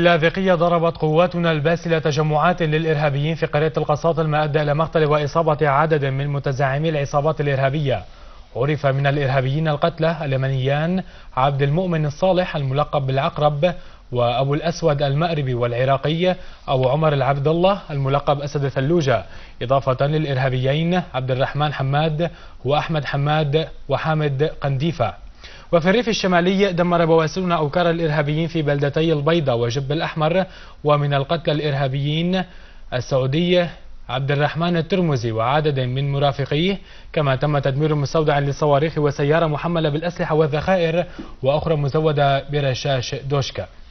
اللاذقية ضربت قواتنا الباسلة تجمعات للإرهابيين في قرية القصاط ما أدى إلى مقتل وإصابة عدد من متزعمي العصابات الإرهابية عرف من الإرهابيين القتلى اليمنيان عبد المؤمن الصالح الملقب بالعقرب وأبو الأسود المأربي والعراقي أو عمر العبد الله الملقب أسد ثلوجة إضافة للإرهابيين عبد الرحمن حماد وأحمد حماد وحامد قنديفة وفي الريف الشمالي دمر بواسلنا أوكار الإرهابيين في بلدتي البيضة وجب الأحمر ومن القتلى الإرهابيين السعودية عبد الرحمن الترمزي وعدد من مرافقيه كما تم تدمير مستودع للصواريخ وسيارة محملة بالأسلحة والذخائر وأخرى مزودة برشاش دوشكا